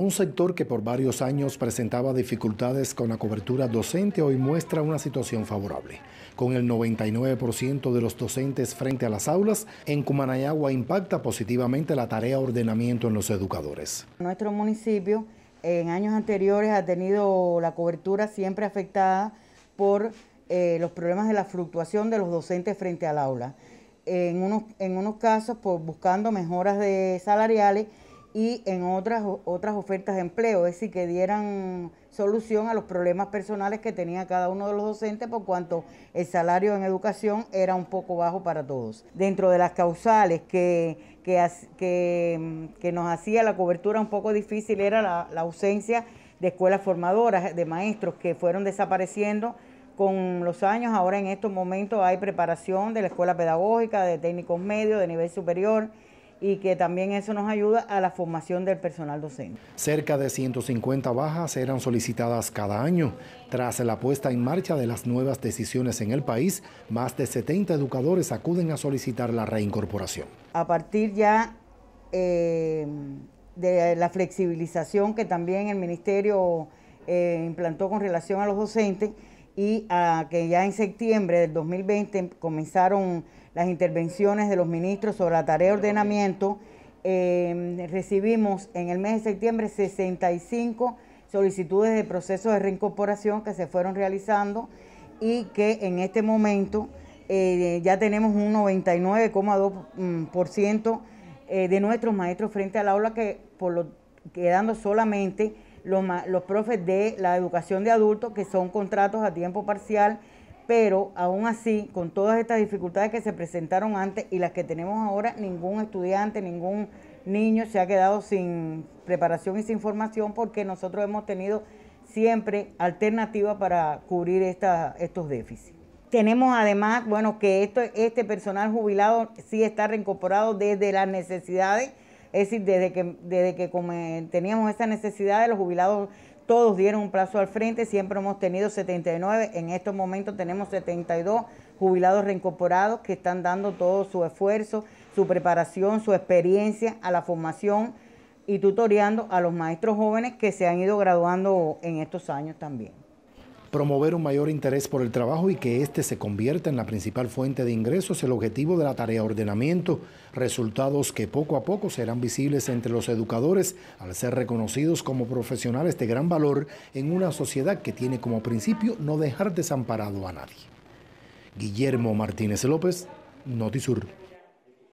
Un sector que por varios años presentaba dificultades con la cobertura docente hoy muestra una situación favorable, con el 99% de los docentes frente a las aulas, en Cumanayagua impacta positivamente la tarea ordenamiento en los educadores. Nuestro municipio en años anteriores ha tenido la cobertura siempre afectada por eh, los problemas de la fluctuación de los docentes frente al aula. En unos, en unos casos por pues, buscando mejoras de salariales y en otras, otras ofertas de empleo, es decir, que dieran solución a los problemas personales que tenía cada uno de los docentes por cuanto el salario en educación era un poco bajo para todos. Dentro de las causales que, que, nos hacía la cobertura un poco difícil era la, la ausencia de escuelas formadoras, de maestros que fueron desapareciendo con los años. Ahora en estos momentos hay preparación de la escuela pedagógica, de técnicos medios, de nivel superior y que también eso nos ayuda a la formación del personal docente. Cerca de 150 bajas eran solicitadas cada año. Tras la puesta en marcha de las nuevas decisiones en el país, más de 70 educadores acuden a solicitar la reincorporación. A partir ya eh, de la flexibilización que también el ministerio eh, implantó con relación a los docentes y a que ya en septiembre del 2020 comenzaron las intervenciones de los ministros sobre la tarea de ordenamiento. Eh, recibimos en el mes de septiembre 65 solicitudes de proceso de reincorporación que se fueron realizando y que en este momento eh, ya tenemos un 99,2% mm, eh, de nuestros maestros frente al aula que quedando solamente los profes de la educación de adultos que son contratos a tiempo parcial pero aún así, con todas estas dificultades que se presentaron antes y las que tenemos ahora, ningún estudiante, ningún niño se ha quedado sin preparación y sin formación porque nosotros hemos tenido siempre alternativas para cubrir estos déficits. Tenemos además, bueno, que este personal jubilado sí está reincorporado desde las necesidades, es decir, desde que, desde que teníamos esa necesidad de los jubilados todos dieron un plazo al frente, siempre hemos tenido 79, en estos momentos tenemos 72 jubilados reincorporados que están dando todo su esfuerzo, su preparación, su experiencia a la formación y tutoreando a los maestros jóvenes que se han ido graduando en estos años también promover un mayor interés por el trabajo y que éste se convierta en la principal fuente de ingresos, el objetivo de la tarea ordenamiento, resultados que poco a poco serán visibles entre los educadores al ser reconocidos como profesionales de gran valor en una sociedad que tiene como principio no dejar desamparado a nadie. Guillermo Martínez López, Notisur.